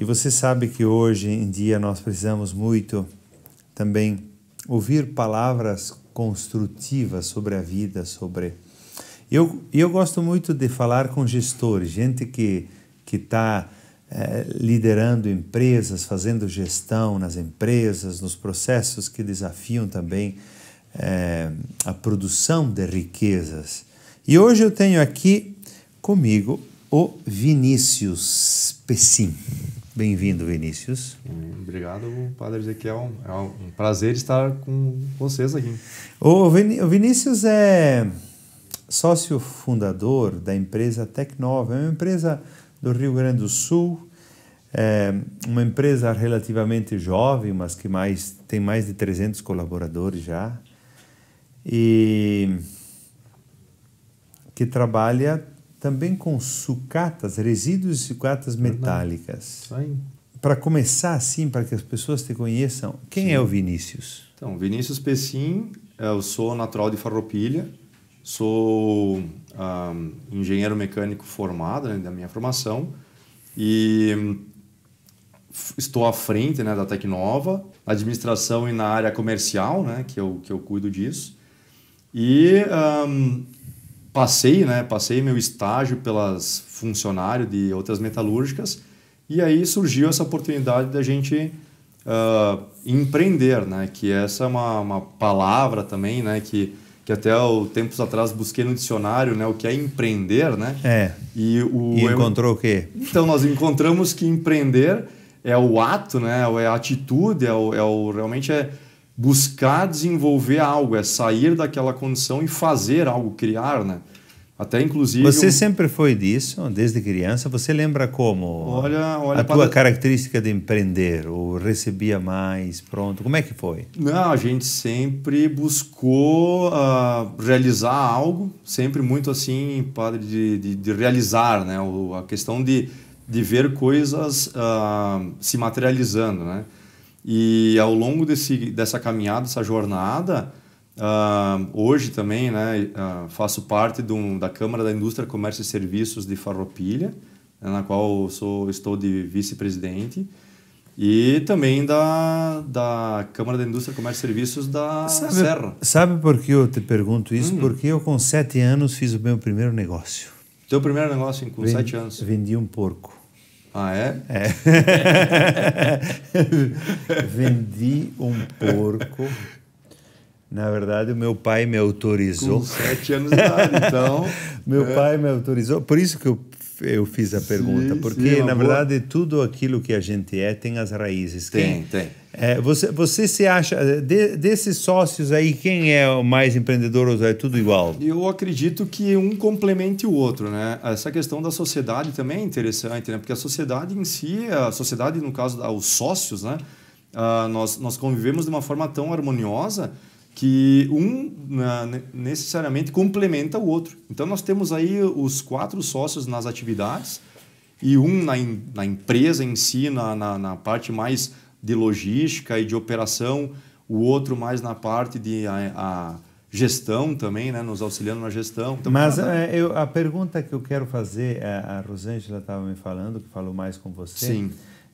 E você sabe que hoje em dia nós precisamos muito também ouvir palavras construtivas sobre a vida, sobre. Eu, eu gosto muito de falar com gestores, gente que que está é, eh, liderando empresas, fazendo gestão nas empresas, nos processos que desafiam também é, a produção de riquezas. E hoje eu tenho aqui comigo o Vinícius Pessim. Bem-vindo, Vinícius. Obrigado, Padre Ezequiel. É um prazer estar com vocês aqui. O Vinícius é sócio fundador da empresa Tecnova, é uma empresa do Rio Grande do Sul, é uma empresa relativamente jovem, mas que mais tem mais de 300 colaboradores já e que trabalha também com sucatas, resíduos e sucatas metálicas. Para começar assim, para que as pessoas te conheçam, quem Sim. é o Vinícius? Então, Vinícius Pessim, eh, eu sou natural de Farroupilha, sou um, engenheiro mecânico formado, né, da minha formação, e hum, estou à frente né, da Tecnova, na administração e na área comercial, né, que, eu, que eu cuido disso. E um, passei, né, passei meu estágio pelas funcionários de outras metalúrgicas e aí surgiu essa oportunidade da gente uh, empreender, né, que essa é uma, uma palavra também, né, que que até o tempos atrás busquei no dicionário, né, o que é empreender, né? É. E o e encontrou o quê? Então nós encontramos que empreender é o ato, né, é a atitude, é o, é o realmente é buscar desenvolver algo, é sair daquela condição e fazer algo, criar, né? Até inclusive. Você sempre foi disso, desde criança? Você lembra como? Olha, olha. A tua para... característica de empreender, ou recebia mais, pronto. Como é que foi? Não, a gente sempre buscou uh, realizar algo, sempre muito assim, padre, de, de, de, realizar, né? A questão de, de ver coisas uh, se materializando, né? E ao longo desse, dessa caminhada, dessa jornada, uh, hoje também né, uh, faço parte um, da Câmara da Indústria, Comércio e Serviços de Farroupilha, né, na qual sou, estou de vice-presidente. E também da, da Câmara da Indústria, Comércio e Serviços da sabe, Serra. Sabe por que eu te pergunto isso? Hum. Porque eu, com sete anos, fiz o meu primeiro negócio. Teu primeiro negócio com vendi, sete anos? Vendi um porco. Ah, é? é. Vendi um porco. Na verdade, o meu pai me autorizou. Com sete anos de idade, então. meu é. pai me autorizou. Por isso que eu, eu fiz a pergunta. Sim, porque, sim, é na boa. verdade, tudo aquilo que a gente é tem as raízes. Tem, Quem, tem é, você, você se acha, é, de, desses sócios aí, quem é o mais empreendedor ou é tudo igual? Eu acredito que um complemente o outro, né? Essa questão da sociedade também é interessante, né? Porque a sociedade em si, a sociedade, no caso, ah, os sócios, né? Uh, nós, nós convivemos de uma forma tão harmoniosa que um uh, necessariamente complementa o outro. Então, nós temos aí os quatro sócios nas atividades e um na, in, na empresa em si, na, na, na parte mais de logística e de operação, o outro mais na parte de a, a gestão também, né? nos auxiliando na gestão. Então, Mas é, eu, a pergunta que eu quero fazer, eh, a Rosângela estava me falando, que falou mais com você, Sim.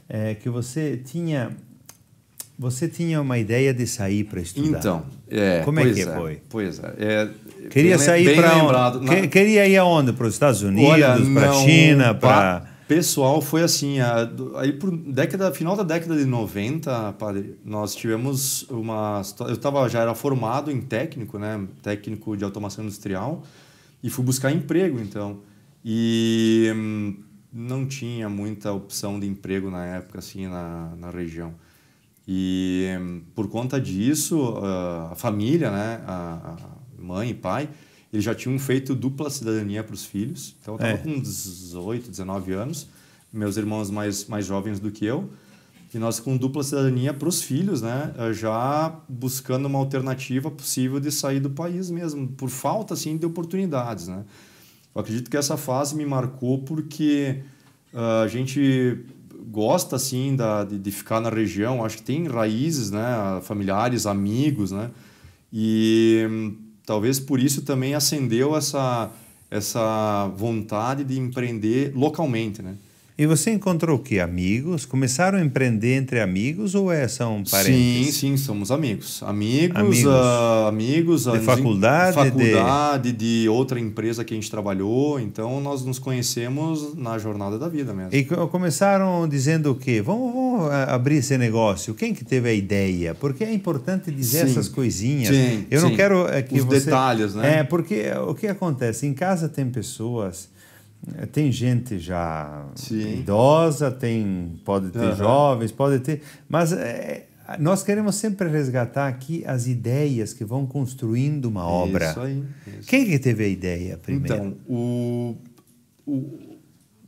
é que você tinha você tinha uma ideia de sair para estudar? Então, é, como é que é, foi? Pois é, é queria bem, sair para onde? Na... Queria ir aonde? Para os Estados Unidos, para a China, para pessoal foi assim, a, aí por década, final da década de 90, padre, nós tivemos uma eu tava já era formado em técnico, né, técnico de automação industrial e fui buscar emprego então. E hum, não tinha muita opção de emprego na época assim na, na região. E hum, por conta disso, ah, a família, né, a, a mãe e pai eles já tinham feito dupla cidadania para os filhos. Então, eu estava é. com 18, 19 anos. Meus irmãos mais, mais jovens do que eu. E nós com dupla cidadania para os filhos, né? Eh, já buscando uma alternativa possível de sair do país mesmo. Por falta, assim, de oportunidades, né? Eu acredito que essa fase me marcou porque uh, a gente gosta assim da, de, de, ficar na região acho que tem raízes né familiares amigos né e hum, talvez por isso também acendeu essa, essa vontade de empreender localmente, né? E você encontrou que? Amigos? Começaram a empreender entre amigos ou é, são parentes? Sim, sim, somos amigos. Amigos, amigos, uh, amigos de faculdade, ah, faculdade de... de... outra empresa que a gente trabalhou. Então, nós nos conhecemos na jornada da vida mesmo. E começaram dizendo o quê? Vamos, vamos vamos eh, abrir esse negócio. Quem que teve a ideia? Porque é importante dizer sim, essas coisinhas. Sim, Eu sim. não quero eh, que Os você... detalhes, né? É, porque o que acontece? Em casa tem pessoas... Eh, tem gente já sim. idosa, tem, pode ter uhum. jovens, pode ter... Mas é, nós queremos sempre resgatar aqui as ideias que vão construindo uma obra. Isso aí. Isso. Quem que teve a ideia primeiro? Então, o... o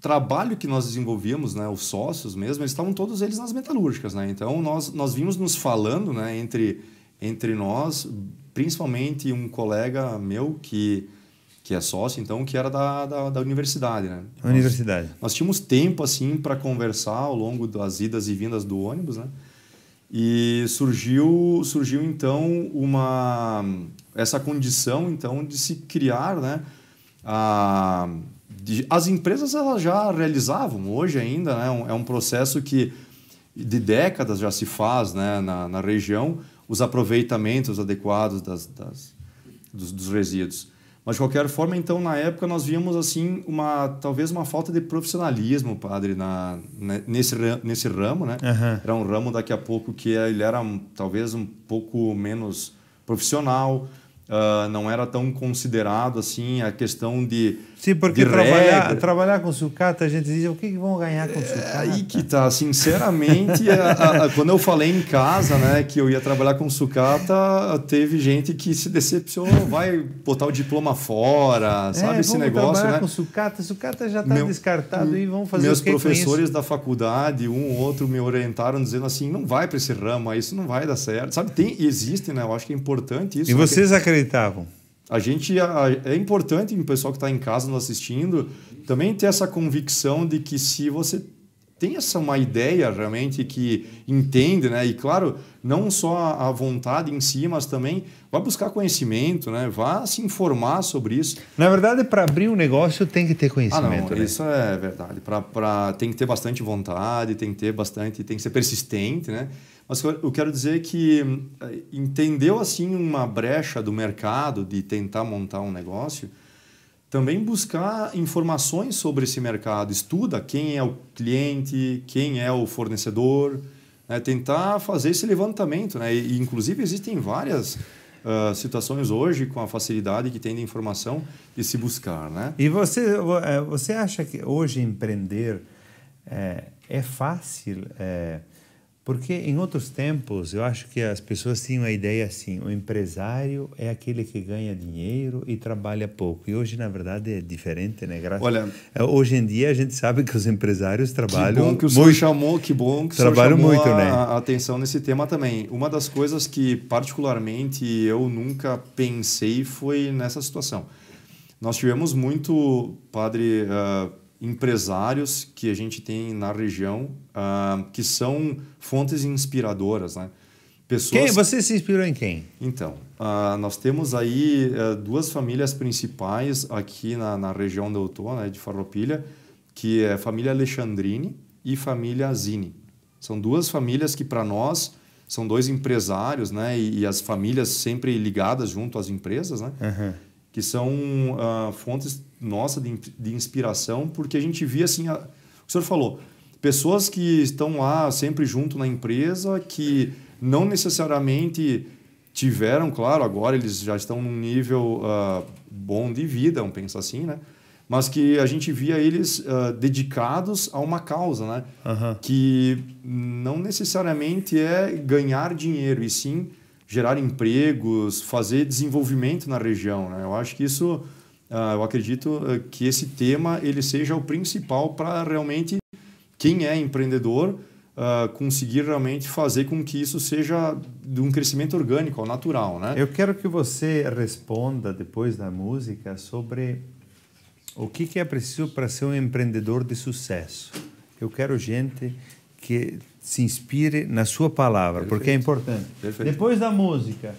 trabalho que nós desenvolvíamos, né, os sócios mesmo, eles estavam todos eles nas metalúrgicas, né? Então nós nós vimos nos falando, né, entre entre nós, principalmente um colega meu que que é sócio, então, que era da, da, da universidade, né? Universidade. Nós, nós tínhamos tempo, assim, para conversar ao longo das idas e vindas do ônibus, né? E surgiu, surgiu então, uma, essa condição, então, de se criar, né? A, de, as empresas elas já realizavam, hoje ainda né, um, é um processo que de décadas já se faz né, na, na região, os aproveitamentos adequados das, das dos, dos, resíduos. Mas, de qualquer forma, então, na época, nós víamos, assim, uma, talvez uma falta de profissionalismo, padre, na, né, nesse, nesse ramo, né? Uhum. Era um ramo, daqui a pouco, que ele era, talvez, um pouco menos profissional, Uh, não era tão considerado assim a questão de sim porque de trabalhar, trabalhar com sucata a gente dizia o que, que vão ganhar com é, sucata é aí que tá sinceramente a, a, a, quando eu falei em casa né que eu ia trabalhar com sucata teve gente que se decepcionou vai botar o diploma fora é, sabe esse negócio trabalhar né com sucata sucata já está descartado e vão fazer meus o que professores da faculdade um ou outro me orientaram dizendo assim não vai para esse ramo isso não vai dar certo sabe tem existe né eu acho que é importante isso e né, vocês acreditam acreditavam? A gente a, é importante o pessoal que está em casa nos assistindo também ter essa convicção de que se você tem essa uma ideia realmente que entende, né? E claro, não só a vontade em si, mas também vai buscar conhecimento, né? Vá se informar sobre isso. Na verdade, para abrir um negócio tem que ter conhecimento. Ah, não, né? isso é verdade. Pra, pra, tem que ter bastante vontade, tem que ter bastante, tem que ser persistente, né? Mas eu quero dizer que eh, entendeu assim uma brecha do mercado de tentar montar um negócio também buscar informações sobre esse mercado, estuda quem é o cliente, quem é o fornecedor, né? tentar fazer esse levantamento. Né? E, inclusive, existem várias uh, situações hoje com a facilidade que tem de informação de se buscar. Né? E você, eh, você acha que hoje empreender é, é fácil? É porque em outros tempos, eu acho que as pessoas tinham a ideia assim: o empresário é aquele que ganha dinheiro e trabalha pouco. E hoje, na verdade, é diferente, né? Graças Olha, hoje em dia a gente sabe que os empresários trabalham. Que bom que o senhor muito, chamou, que bom que o senhor chamou muito, a, né? a atenção nesse tema também. Uma das coisas que, particularmente, eu nunca pensei foi nessa situação. Nós tivemos muito, padre. Uh, empresários que a gente tem na região uh, que são fontes inspiradoras, né? Pessoas... Quem? Você se inspirou em quem? Então, uh, nós temos aí uh, duas famílias principais aqui na, na região da Utô, né, de Farroupilha, que é a família Alexandrini e família Zini. São duas famílias que, para nós, são dois empresários, né? E, e, as famílias sempre ligadas junto às empresas, né? Uhum que são uh, fontes nossa de, de, inspiração, porque a gente via assim, a, o senhor falou, pessoas que estão lá sempre junto na empresa, que não necessariamente tiveram, claro, agora eles já estão num nível uh, bom de vida, vamos pensar assim, né? Mas que a gente via eles uh, dedicados a uma causa, né? Uhum. Que não necessariamente é ganhar dinheiro, e sim gerar empregos, fazer desenvolvimento na região. Né? Eu acho que isso, ah, eu acredito ah, que esse tema ele seja o principal para realmente quem é empreendedor ah, conseguir realmente fazer com que isso seja de um crescimento orgânico, natural. Né? Eu quero que você responda depois da música sobre o que é preciso para ser um empreendedor de sucesso. Eu quero gente que se inspire na sua palavra, Perfeito. porque é importante. Perfeito. Depois da música,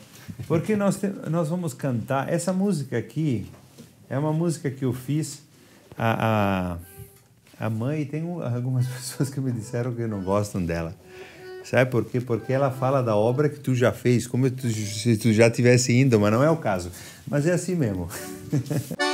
porque nós, te, nós vamos cantar. Essa música aqui é uma música que eu fiz. A, a, a mãe, tem algumas pessoas que me disseram que não gostam dela. Sabe por quê? Porque ela fala da obra que tu já fez, como tu, se tu já tivesse indo, mas não é o caso. Mas é assim mesmo.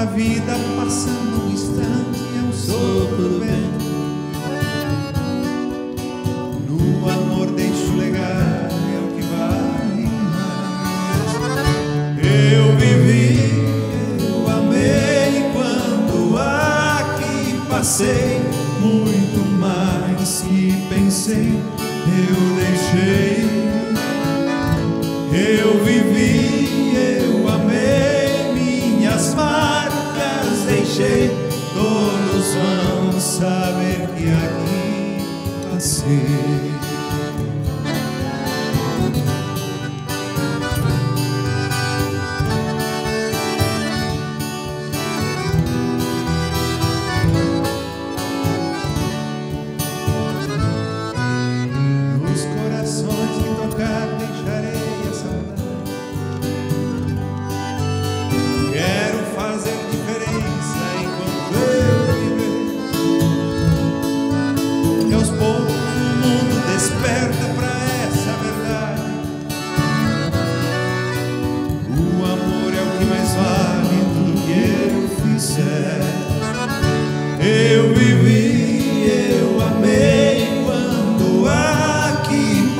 A vida passando um instante eu sou tudo No amor deixo legal é o que vale mais. Eu vivi, eu amei quando aqui passei muito mais que pensei. Eu deixei saber que aquí hacer.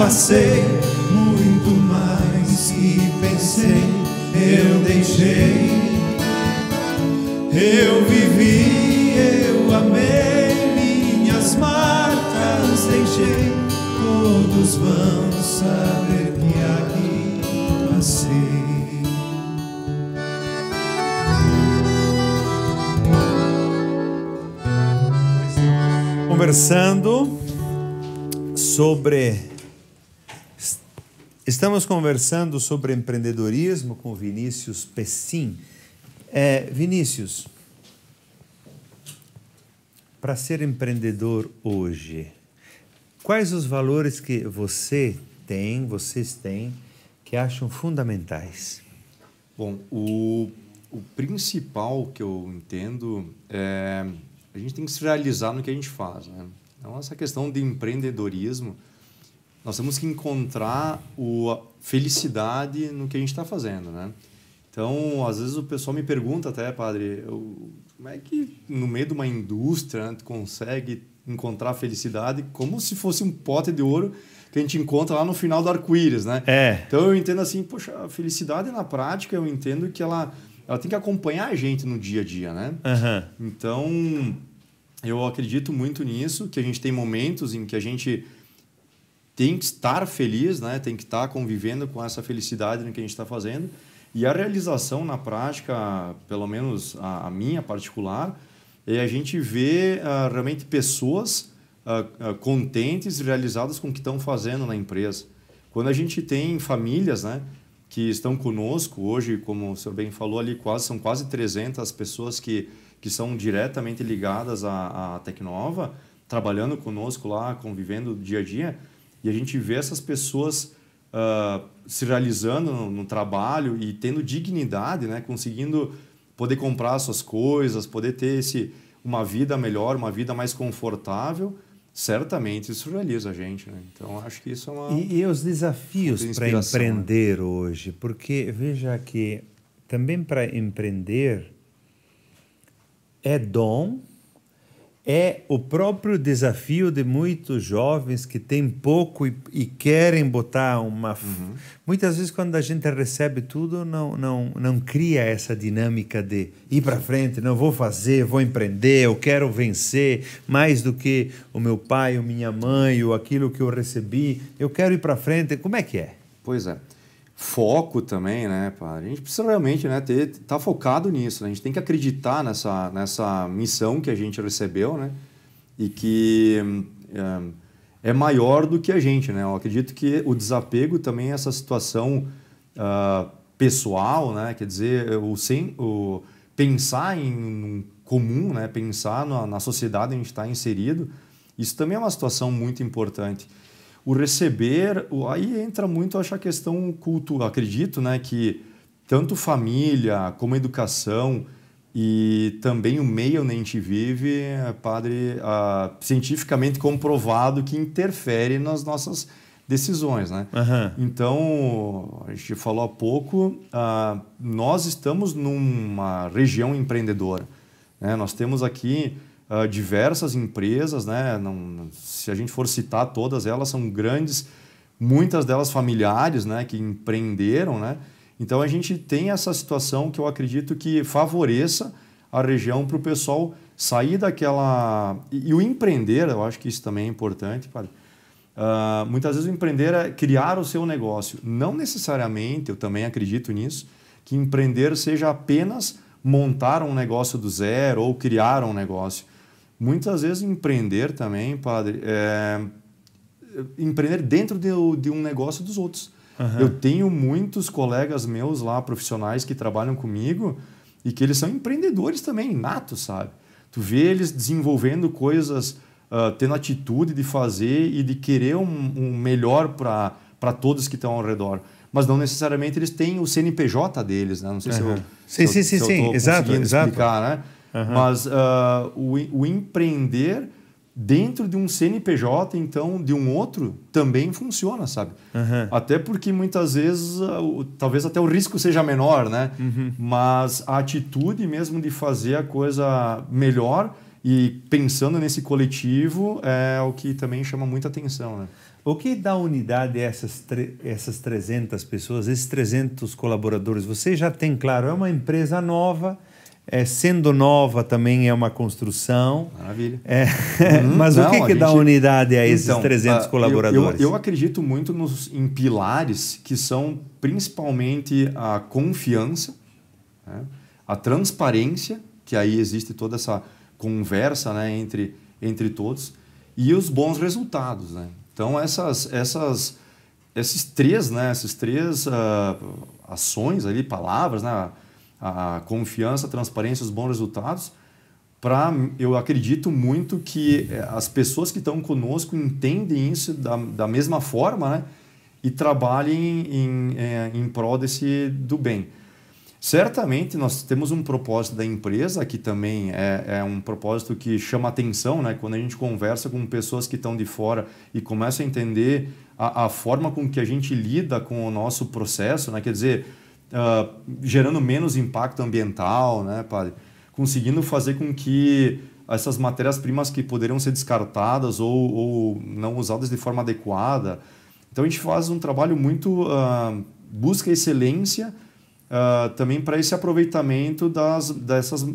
passei muito mais que pensei, eu deixei, eu vivi, eu amei, minhas marcas deixei, todos vão saber que aqui passei. Conversando sobre Estamos conversando sobre empreendedorismo com Vinícius Pessim. É, Vinícius, para ser empreendedor hoje, quais os valores que você tem, vocês têm, que acham fundamentais? Bom, o, o principal que eu entendo é a gente tem que se realizar no que a gente faz. Né? Então, essa questão de empreendedorismo, nós temos que encontrar o, a felicidade no que a gente está fazendo, né? Então, às vezes o pessoal me pergunta até, padre, eu, como é que no meio de uma indústria né, tu consegue encontrar felicidade como se fosse um pote de ouro que a gente encontra lá no final do arco-íris, né? É. Então eu entendo assim, poxa, a felicidade na prática eu entendo que ela, ela tem que acompanhar a gente no dia a dia, né? Uhum. Então eu acredito muito nisso, que a gente tem momentos em que a gente tem que estar feliz, né? tem que estar convivendo com essa felicidade no que a gente está fazendo. E a realização na prática, pelo menos a, a minha particular, é a gente ver uh, realmente pessoas uh, uh, contentes e realizadas com o que estão fazendo na empresa. Quando a gente tem famílias né, que estão conosco, hoje, como o senhor bem falou ali, quase, são quase 300 pessoas que, que são diretamente ligadas à, à Tecnova, trabalhando conosco lá, convivendo dia a dia, e a gente vê essas pessoas uh, se realizando no, no, trabalho e tendo dignidade, né? Conseguindo poder comprar suas coisas, poder ter esse, uma vida melhor, uma vida mais confortável certamente isso realiza a gente. Né? Então, acho que isso é uma. E, e os desafios para né? empreender né? hoje? Porque veja que também para empreender é dom, é o próprio desafio de muitos jovens que têm pouco e, e querem botar uma. Uhum. Muitas vezes, quando a gente recebe tudo, não, não, não cria essa dinâmica de ir para frente, não vou fazer, vou empreender, eu quero vencer mais do que o meu pai, ou minha mãe, ou aquilo que eu recebi, eu quero ir para frente. Como é que é? Pois é foco também, né? Pá? A gente precisa realmente né, ter, tá focado nisso, né? A gente tem que acreditar nessa, nessa missão que a gente recebeu, né? E que é, é maior do que a gente, né? Eu acredito que o desapego também é essa situação uh, pessoal, né? Quer dizer, o, sem, o pensar em um comum, né? Pensar na, na sociedade onde a gente está inserido, isso também é uma situação muito importante. O receber, aí entra muito acho a questão cultural acredito, né, que tanto família como educação e também o meio onde a gente vive, eh, padre, ah, cientificamente comprovado que interfere nas nossas decisões, né? Uhum. Então, a gente falou há pouco, ah, nós estamos numa região empreendedora, né? Nós temos aqui uh, diversas empresas, né? Não, se a gente for citar todas elas, são grandes, muitas delas familiares, né? Que empreenderam, né? Então a gente tem essa situação que eu acredito que favoreça a região para o pessoal sair daquela. E, e, o empreender, eu acho que isso também é importante, padre. Uh, muitas vezes o empreender é criar o seu negócio. Não necessariamente, eu também acredito nisso, que empreender seja apenas montar um negócio do zero ou criar um negócio. Muitas vezes empreender também, padre, é... empreender dentro de, de, um negócio dos outros. Uhum. Eu tenho muitos colegas meus lá, profissionais que trabalham comigo e que eles são empreendedores também, natos, sabe? Tu vê eles desenvolvendo coisas, uh, tendo atitude de fazer e de querer um, um melhor para todos que estão ao redor mas não necessariamente eles têm o CNPJ deles, né? Não sei uhum. se eu, sim, se sim, eu, sim, se sim. exato, exato. Explicar, né? Uhum. Mas uh, o, o empreender dentro de um CNPJ, então, de um outro, também funciona, sabe? Uhum. Até porque muitas vezes, ah, talvez até o risco seja menor, né? Uhum. Mas a atitude mesmo de fazer a coisa melhor e pensando nesse coletivo é o que também chama muita atenção, né? O que dá unidade a essas, essas 300 pessoas, esses 300 colaboradores? Você já tem claro, é uma empresa nova, é, sendo nova também é uma construção. Maravilha. É, hum, mas não, o que, que gente... dá unidade a esses então, 300 uh, colaboradores? Eu, eu, eu, acredito muito nos, em pilares que são principalmente a confiança, né? a transparência, que aí existe toda essa conversa né? entre, entre todos, e os bons resultados. Né? Então, essas, essas, esses três, né? esses três uh, ações ali, palavras, né? a confiança, a transparência, os bons resultados, para eu acredito muito que eh, as pessoas que estão conosco entendem isso da, da mesma forma né? e trabalhem em, em, eh, em prol desse do bem. Certamente nós temos um propósito da empresa que também é, é, um propósito que chama atenção, né? Quando a gente conversa com pessoas que estão de fora e começa a entender a, a, forma com que a gente lida com o nosso processo, né? Quer dizer, uh, gerando menos impacto ambiental, né, padre? Conseguindo fazer com que essas matérias-primas que poderiam ser descartadas ou, ou, não usadas de forma adequada. Então a gente faz um trabalho muito. Uh, busca excelência uh, também para esse aproveitamento das, dessas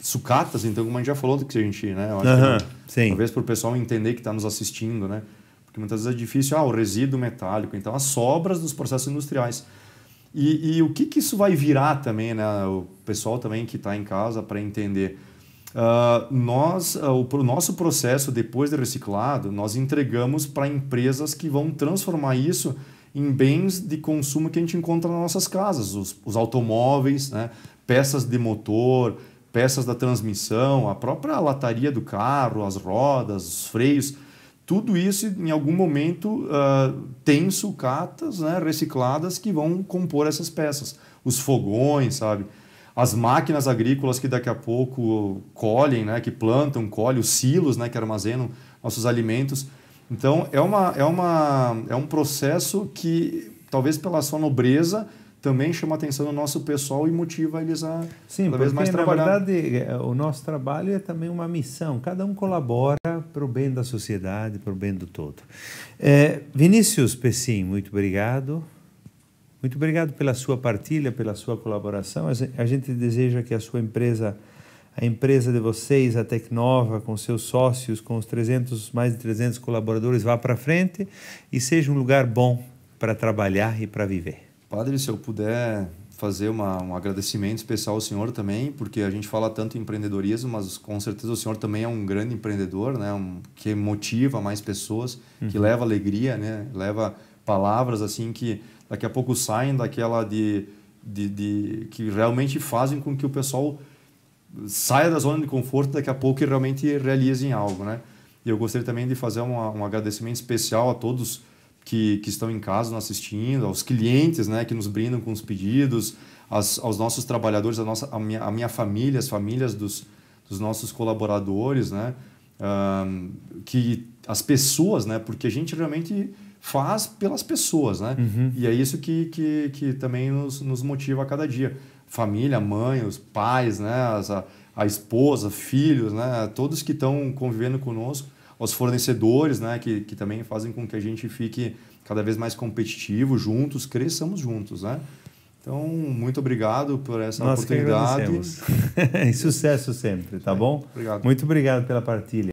sucatas, então, como a gente já falou que a gente. Né, eu acho que, sim. Talvez para o pessoal entender que está nos assistindo, né? Porque muitas vezes é difícil, ah, o resíduo metálico, então as sobras dos processos industriais. E, e o que, que isso vai virar também, né? O pessoal também que está em casa para entender. Uh, nós, uh, o, o, nosso processo depois de reciclado, nós entregamos para empresas que vão transformar isso em bens de consumo que a gente encontra nas nossas casas, os, os automóveis, né? peças de motor, peças da transmissão, a própria lataria do carro, as rodas, os freios tudo isso, em algum momento, uh, tem sucatas né, recicladas que vão compor essas peças. Os fogões, sabe? As máquinas agrícolas que daqui a pouco colhem, né, que plantam, colhem, os silos né, que armazenam nossos alimentos. Então, é, uma, é, uma, é um processo que, talvez pela sua nobreza, também chama atenção do nosso pessoal e motiva eles a Sim, mas mais trabalhar. Na verdade, eh, o nosso trabalho é também uma missão. Cada um colabora para o bem da sociedade, para o bem do todo. É, Vinícius Pessim, muito obrigado. Muito obrigado pela sua partilha, pela sua colaboração. A gente deseja que a sua empresa, a empresa de vocês, a Tecnova, com seus sócios, com os 300, mais de 300 colaboradores, vá para frente e seja um lugar bom para trabalhar e para viver. Padre, se eu puder fazer uma, um agradecimento especial ao senhor também, porque a gente fala tanto em empreendedorismo, mas com certeza o senhor também é um grande empreendedor, né? Um, que motiva mais pessoas, uhum. que leva alegria, né? leva palavras assim que daqui a pouco saem daquela de, de, de que realmente fazem com que o pessoal saia da zona de conforto daqui a pouco e realmente realizem algo, né? E eu gostaria também de fazer um, um agradecimento especial a todos que, que estão em casa nos assistindo, aos clientes né, que nos brindam com os pedidos, as, aos nossos trabalhadores, a, nossa, a, minha, a minha família, as famílias dos, dos nossos colaboradores, né? Um, que as pessoas, né? Porque a gente realmente faz pelas pessoas, né? Uhum. E é isso que, que, que também nos, nos motiva a cada dia. Família, mãe, os pais, né? As, a, a esposa, filhos, né? Todos que estão convivendo conosco aos fornecedores, né, que, que também fazem com que a gente fique cada vez mais competitivo juntos, cresçamos juntos, né? Então, muito obrigado por essa Nós oportunidade. Que agradecemos. e sucesso sempre, tá é, bom? Obrigado. Muito obrigado pela partilha.